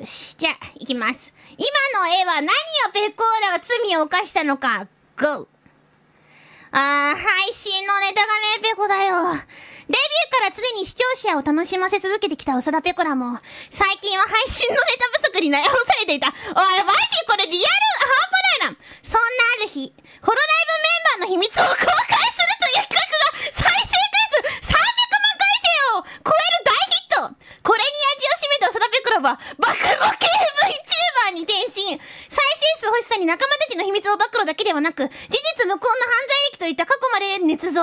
よし、じゃあ、行きます。今の絵は何をペコーラが罪を犯したのか、GO! あー、配信のネタがねペコだよ。デビューから常に視聴者を楽しませ続けてきた長田ペコラも、最近は配信のネタ不足に悩まされていた。おい、マジこれリアルハ半ラないな。そんなある日、ホロライブメンバーの秘密を爆語系 Vtuber に転身再生数欲しさに仲間たちの秘密を暴露だけではなく、事実無根の犯罪歴といった過去まで捏造。さらに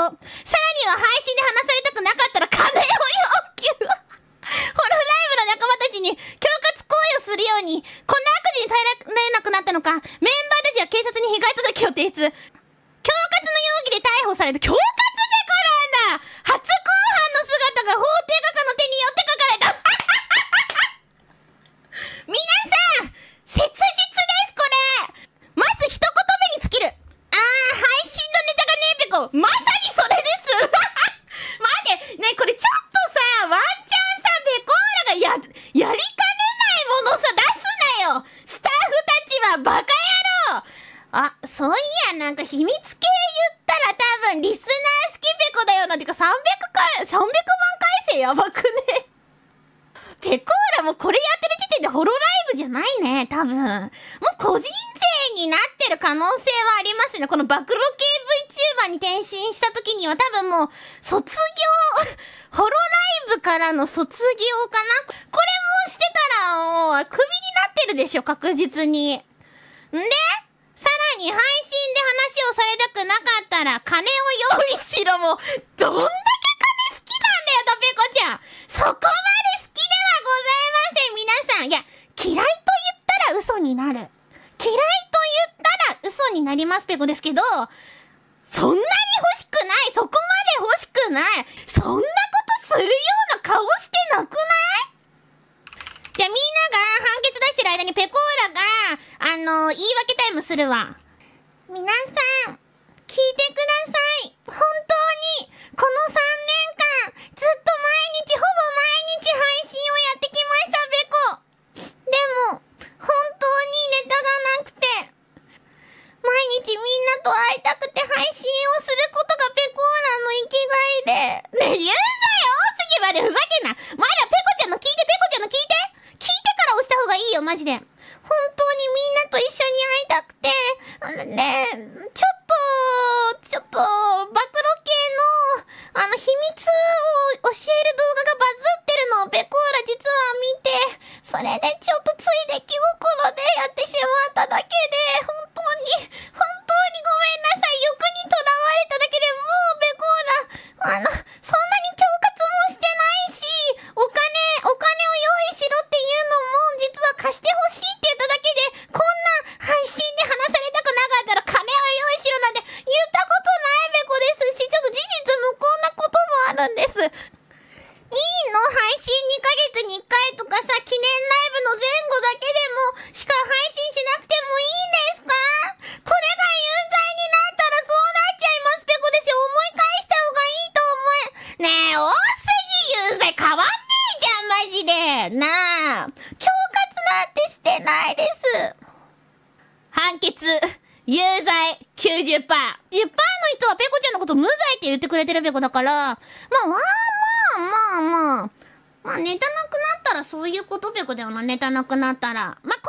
は配信で話されたくなかったら金を要求ホロライブの仲間たちに恐喝行為をするように、こんな悪事に耐えられなくなったのか、メンバーたちは警察に被害届を提出。恐喝の容疑で逮捕された。恐喝まさにそれです 待ってねこれちょっとさワンチャンさペコーラがややりかねないものさ出すなよスタッフたちはバカ野郎あそういやなんか秘密系言ったら多分リスナー好きペコだよなんていうか300回300万回生やばくねペ コーラもこれやってる時点でホロライブじゃないね、多分。もう個人勢になってる可能性はありますね。この暴露系バに転身した時には多分もう、卒業、ホロライブからの卒業かなこれもしてたら、もう、クビになってるでしょ、確実に。んでさらに配信で話をされたくなかったら、金を用意しろも、どんだけ金好きなんだよ、とぺこちゃんそこまで好きではございません、皆さんいや、嫌いと言ったら嘘になる。嫌いと言ったら嘘になります、ペコですけど、そんなに欲しくないそこまで欲しくないそんなことするような顔してなくないじゃあみんなが判決出してる間にペコーラが、あのー、言い訳タイムするわ。皆さん、聞いてください。本当に言うなよ大杉までふざけんなお前らペコちゃんの聞いてペコちゃんの聞いて聞いてから押した方がいいよマジで本当にみんなと一緒に会いたくてねちょっとちょっと暴露系のあの秘密を教える動画がバズってるのをペコーラ実は見てそれでちょっとついで気心でやってしまっただけで本当に本当にごめんなさい欲にとらわれただけでもうペコーラあの、そるんです。いいの配信2ヶ月に1回とかさ、記念ライブの前後だけでもしか配信しなくてもいいんですかこれが有罪になったらそうなっちゃいますペコですよ。思い返した方がいいと思え。ねえ、多すぎ有罪変わんねえじゃん、マジで。なあ、恐喝なんてしてないです。判決。有罪 90%!10% の人はペコちゃんのこと無罪って言ってくれてるペコだから、まあ、まあまあまあ、まあネタなくなったらそういうことペコだよな、ネタなくなったら。まあ、